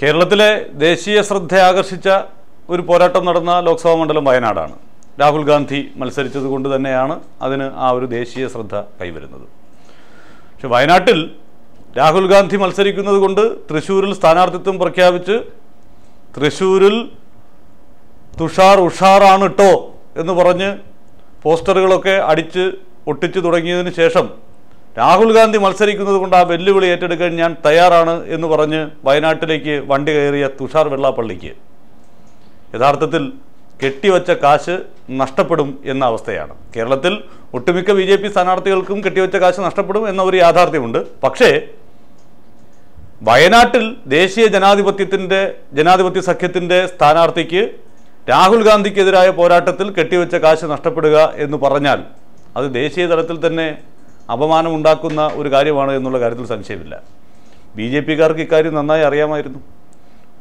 കേരളത്തിലെ ദേശീയ ശ്രദ്ധ ആകർഷിച്ച ഒരു പോരാട്ടം നടന്ന ലോക്സഭാ മണ്ഡലം വയനാടാണ് രാഹുൽ ഗാന്ധി മത്സരിച്ചത് കൊണ്ട് തന്നെയാണ് അതിന് ആ ഒരു ദേശീയ ശ്രദ്ധ കൈവരുന്നത് പക്ഷെ വയനാട്ടിൽ രാഹുൽ ഗാന്ധി മത്സരിക്കുന്നത് കൊണ്ട് തൃശ്ശൂരിൽ സ്ഥാനാർത്ഥിത്വം പ്രഖ്യാപിച്ച് തൃശ്ശൂരിൽ തുഷാർ ഉഷാറാണ് കേട്ടോ എന്ന് പറഞ്ഞ് പോസ്റ്ററുകളൊക്കെ അടിച്ച് ഒട്ടിച്ചു തുടങ്ങിയതിന് ശേഷം രാഹുൽ ഗാന്ധി മത്സരിക്കുന്നത് കൊണ്ട് ആ വെല്ലുവിളി ഏറ്റെടുക്കാൻ ഞാൻ തയ്യാറാണ് എന്ന് പറഞ്ഞ് വയനാട്ടിലേക്ക് വണ്ടി കയറിയ തുഷാർ വെള്ളാപ്പള്ളിക്ക് യഥാർത്ഥത്തിൽ കെട്ടിവച്ച കാശ് നഷ്ടപ്പെടും എന്ന അവസ്ഥയാണ് കേരളത്തിൽ ഒട്ടുമിക്ക ബി ജെ പി സ്ഥാനാർത്ഥികൾക്കും കെട്ടിവച്ച കാശ് നഷ്ടപ്പെടും എന്ന ഒരു യാഥാർത്ഥ്യമുണ്ട് പക്ഷേ വയനാട്ടിൽ ദേശീയ ജനാധിപത്യത്തിൻ്റെ ജനാധിപത്യ സഖ്യത്തിൻ്റെ സ്ഥാനാർത്ഥിക്ക് രാഹുൽ ഗാന്ധിക്കെതിരായ പോരാട്ടത്തിൽ കെട്ടിവെച്ച കാശ് നഷ്ടപ്പെടുക എന്ന് പറഞ്ഞാൽ അത് ദേശീയ തലത്തിൽ തന്നെ അപമാനമുണ്ടാക്കുന്ന ഒരു കാര്യമാണ് എന്നുള്ള കാര്യത്തിൽ സംശയമില്ല ബി ജെ പിക്കാർക്ക് ഇക്കാര്യം നന്നായി അറിയാമായിരുന്നു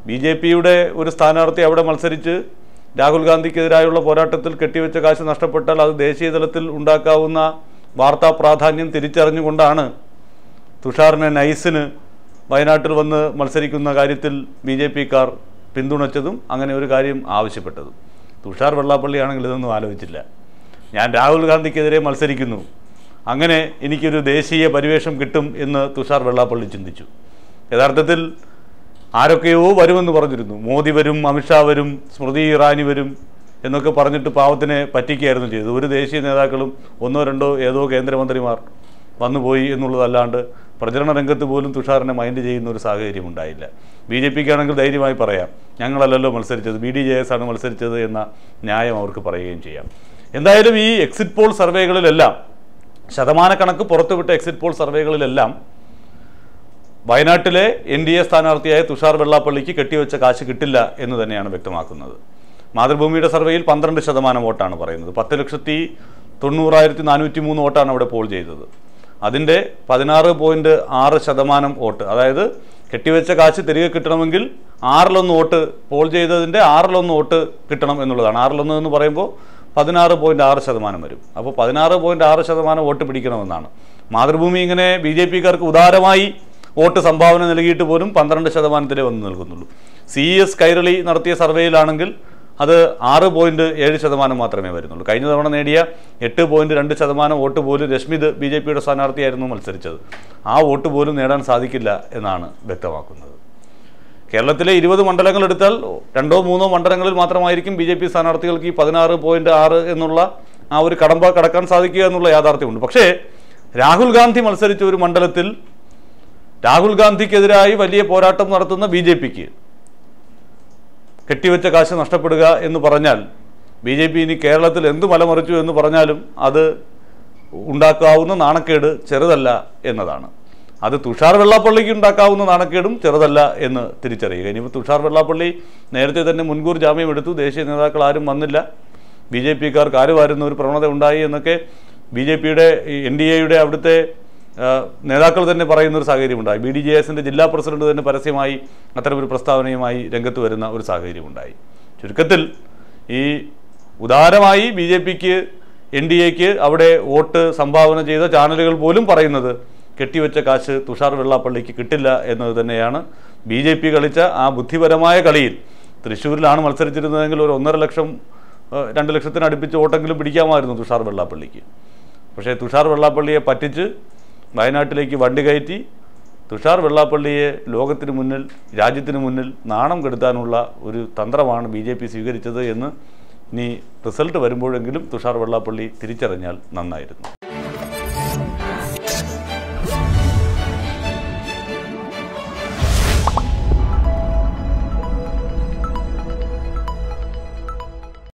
ബി ജെ പിയുടെ ഒരു സ്ഥാനാർത്ഥി അവിടെ മത്സരിച്ച് രാഹുൽ ഗാന്ധിക്കെതിരായുള്ള പോരാട്ടത്തിൽ കെട്ടിവെച്ച കാശ് നഷ്ടപ്പെട്ടാൽ അത് ദേശീയ തലത്തിൽ ഉണ്ടാക്കാവുന്ന വാർത്താ പ്രാധാന്യം തിരിച്ചറിഞ്ഞുകൊണ്ടാണ് തുഷാറിനെ നൈസിന് വയനാട്ടിൽ വന്ന് മത്സരിക്കുന്ന കാര്യത്തിൽ ബി ജെ പിക്കാർ പിന്തുണച്ചതും അങ്ങനെ ഒരു കാര്യം ആവശ്യപ്പെട്ടതും തുഷാർ വെള്ളാപ്പള്ളിയാണെങ്കിൽ ഇതൊന്നും ആലോചിച്ചില്ല ഞാൻ രാഹുൽ ഗാന്ധിക്കെതിരെ മത്സരിക്കുന്നു അങ്ങനെ എനിക്കൊരു ദേശീയ പരിവേഷം കിട്ടും എന്ന് തുഷാർ വെള്ളാപ്പള്ളി ചിന്തിച്ചു യഥാർത്ഥത്തിൽ ആരൊക്കെയോ വരുമെന്ന് പറഞ്ഞിരുന്നു മോദി വരും അമിത്ഷാ വരും സ്മൃതി ഇറാനി വരും എന്നൊക്കെ പറഞ്ഞിട്ട് പാവത്തിനെ പറ്റിക്കുകയായിരുന്നു ചെയ്തത് ഒരു ദേശീയ നേതാക്കളും ഒന്നോ രണ്ടോ ഏതോ കേന്ദ്രമന്ത്രിമാർ വന്നുപോയി എന്നുള്ളതല്ലാണ്ട് പ്രചരണ രംഗത്ത് പോലും തുഷാറിനെ മൈൻഡ് ചെയ്യുന്ന ഒരു സാഹചര്യം ഉണ്ടായില്ല ബി ജെ പിക്കാണെങ്കിൽ ധൈര്യമായി പറയാം ഞങ്ങളല്ലല്ലോ മത്സരിച്ചത് ബി ഡി ജെ എസ് ആണ് മത്സരിച്ചത് എന്ന ന്യായം അവർക്ക് പറയുകയും ചെയ്യാം എന്തായാലും ഈ എക്സിറ്റ് പോൾ സർവേകളിലെല്ലാം ശതമാനക്കണക്ക് പുറത്തുവിട്ട എക്സിറ്റ് പോൾ സർവേകളിലെല്ലാം വയനാട്ടിലെ എൻ ഡി എ സ്ഥാനാർത്ഥിയായ തുഷാർ വെള്ളാപ്പള്ളിക്ക് കെട്ടിവെച്ച കാശ് കിട്ടില്ല എന്ന് തന്നെയാണ് വ്യക്തമാക്കുന്നത് മാതൃഭൂമിയുടെ സർവേയിൽ പന്ത്രണ്ട് ശതമാനം വോട്ടാണ് പറയുന്നത് പത്ത് ലക്ഷത്തി തൊണ്ണൂറായിരത്തി നാനൂറ്റി മൂന്ന് വോട്ടാണ് അവിടെ പോൾ ചെയ്തത് അതിൻ്റെ പതിനാറ് പോയിൻറ്റ് ആറ് ശതമാനം വോട്ട് അതായത് കെട്ടിവെച്ച കാശ് തിരികെ കിട്ടണമെങ്കിൽ ആറിലൊന്ന് വോട്ട് പോൾ ചെയ്തതിൻ്റെ ആറിലൊന്ന് വോട്ട് കിട്ടണം എന്നുള്ളതാണ് ആറിലൊന്ന് എന്ന് പറയുമ്പോൾ പതിനാറ് പോയിൻ്റ് ആറ് ശതമാനം വരും അപ്പോൾ പതിനാറ് പോയിൻ്റ് ആറ് ശതമാനം വോട്ട് പിടിക്കണമെന്നാണ് മാതൃഭൂമി ഇങ്ങനെ ബി ജെ പിക്കാർക്ക് ഉദാരമായി വോട്ട് സംഭാവന നൽകിയിട്ട് പോലും പന്ത്രണ്ട് ശതമാനത്തിലെ വന്ന് നൽകുന്നുള്ളൂ സി എസ് e കൈരളി നടത്തിയ സർവേയിലാണെങ്കിൽ അത് ആറ് പോയിൻറ്റ് ഏഴ് ശതമാനം മാത്രമേ വരുന്നുള്ളൂ കഴിഞ്ഞ തവണ നേടിയ എട്ട് പോയിൻറ്റ് രണ്ട് ശതമാനം വോട്ട് പോലും രശ്മിത് ബി ജെ പിയുടെ സ്ഥാനാർത്ഥിയായിരുന്നു മത്സരിച്ചത് ആ വോട്ട് പോലും നേടാൻ സാധിക്കില്ല എന്നാണ് വ്യക്തമാക്കുന്നത് കേരളത്തിലെ ഇരുപത് മണ്ഡലങ്ങൾ എടുത്താൽ രണ്ടോ മൂന്നോ മണ്ഡലങ്ങളിൽ മാത്രമായിരിക്കും ബി ജെ പി സ്ഥാനാർത്ഥികൾക്ക് ഈ പതിനാറ് പോയിന്റ് ആറ് എന്നുള്ള ആ ഒരു കടമ്പ കടക്കാൻ സാധിക്കുക എന്നുള്ള യാഥാർത്ഥ്യമുണ്ട് പക്ഷേ രാഹുൽ ഗാന്ധി മത്സരിച്ച ഒരു മണ്ഡലത്തിൽ രാഹുൽ ഗാന്ധിക്കെതിരായി വലിയ പോരാട്ടം നടത്തുന്ന ബി ജെ പിക്ക് കെട്ടിവെച്ച കാശ് നഷ്ടപ്പെടുക എന്ന് പറഞ്ഞാൽ ബി ജെ പി ഇനി കേരളത്തിൽ എന്ത് മലമറിച്ചു എന്ന് പറഞ്ഞാലും അത് ഉണ്ടാക്കാവുന്ന നാണക്കേട് ചെറുതല്ല എന്നതാണ് അത് തുഷാർ വെള്ളാപ്പള്ളിക്ക് ഉണ്ടാക്കാവുന്ന നാണക്കേടും ചെറുതല്ല എന്ന് തിരിച്ചറിയുക ഇനിയിപ്പോൾ തുഷാർ വെള്ളാപ്പള്ളി നേരത്തെ തന്നെ മുൻകൂർ ജാമ്യം എടുത്തു ദേശീയ നേതാക്കൾ ആരും വന്നില്ല ബി ജെ പിക്കാർ വരുന്ന ഒരു പ്രവണത ഉണ്ടായി എന്നൊക്കെ ബി ജെ പിയുടെ എൻ ഡി എയുടെ അവിടുത്തെ നേതാക്കൾ തന്നെ പറയുന്ന ഒരു ഉണ്ടായി ബി ഡി ജെ എസിൻ്റെ ജില്ലാ പ്രസിഡന്റ് തന്നെ പരസ്യമായി അത്തരമൊരു പ്രസ്താവനയുമായി രംഗത്ത് വരുന്ന ഒരു സാഹചര്യമുണ്ടായി ചുരുക്കത്തിൽ ഈ ഉദാരമായി ബി ജെ പിക്ക് എൻ ഡി എക്ക് അവിടെ വോട്ട് സംഭാവന ചെയ്ത ചാനലുകൾ പോലും പറയുന്നത് കെട്ടിവെച്ച കാശ് തുഷാർ വെള്ളാപ്പള്ളിക്ക് കിട്ടില്ല എന്നത് തന്നെയാണ് ബി ജെ പി കളിച്ച ആ ബുദ്ധിപരമായ കളിയിൽ തൃശ്ശൂരിലാണ് മത്സരിച്ചിരുന്നതെങ്കിൽ ഒരു ഒന്നര ലക്ഷം രണ്ട് ലക്ഷത്തിന് അടുപ്പിച്ച് വോട്ടെങ്കിലും പിടിക്കാമായിരുന്നു തുഷാർ വെള്ളാപ്പള്ളിക്ക് പക്ഷേ തുഷാർ വെള്ളാപ്പള്ളിയെ പറ്റിച്ച് വയനാട്ടിലേക്ക് വണ്ടി കയറ്റി തുഷാർ വെള്ളാപ്പള്ളിയെ ലോകത്തിന് മുന്നിൽ രാജ്യത്തിന് മുന്നിൽ നാണം കെടുത്താനുള്ള ഒരു തന്ത്രമാണ് ബി ജെ പി സ്വീകരിച്ചത് എന്ന് ഇനി റിസൾട്ട് വരുമ്പോഴെങ്കിലും തുഷാർ വെള്ളാപ്പള്ളി തിരിച്ചറിഞ്ഞാൽ നന്നായിരുന്നു